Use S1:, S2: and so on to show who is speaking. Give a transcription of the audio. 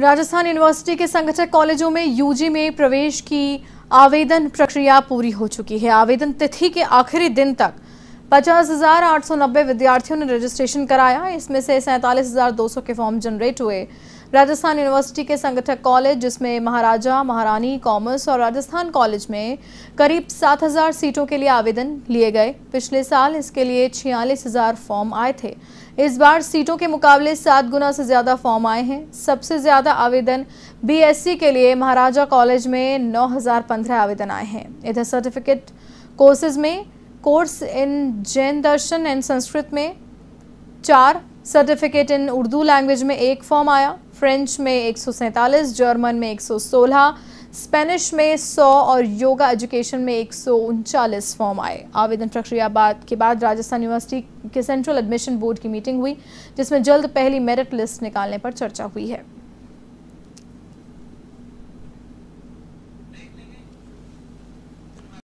S1: Rajasthan university के संगठक कॉलेजों में यूजी में प्रवेश की आवेदन प्रक्रिया पूरी हो चुकी है आवेदन तिथि के आखिरी दिन तक पचास हजार आठ सौ नब्बे विद्यार्थियों ने रजिस्ट्रेशन कराया इसमें से सैंतालीस हजार दो सौ के फॉर्म जनरेट हुए राजस्थान यूनिवर्सिटी के संगठक कॉलेज जिसमें महाराजा महारानी कॉमर्स और राजस्थान कॉलेज में करीब 7000 सीटों के लिए आवेदन लिए गए पिछले साल इसके लिए छियालीस हजार फॉर्म आए थे इस बार सीटों के मुकाबले सात गुना से ज़्यादा फॉर्म आए हैं सबसे ज़्यादा आवेदन बीएससी के लिए महाराजा कॉलेज में 9015 आवेदन आए हैं इधर सर्टिफिकेट कोर्सेज में course in Jain Darshan and Sanskrit में चार सर्टिफिकेट इन उर्दू लैंग्वेज में एक फॉर्म आया फ्रेंच में एक जर्मन में एक स्पेनिश में 100 और योगा एजुकेशन में एक फॉर्म आए आवेदन प्रक्रिया बाद के बाद राजस्थान यूनिवर्सिटी के सेंट्रल एडमिशन बोर्ड की मीटिंग हुई जिसमें जल्द पहली मेरिट लिस्ट निकालने पर चर्चा हुई है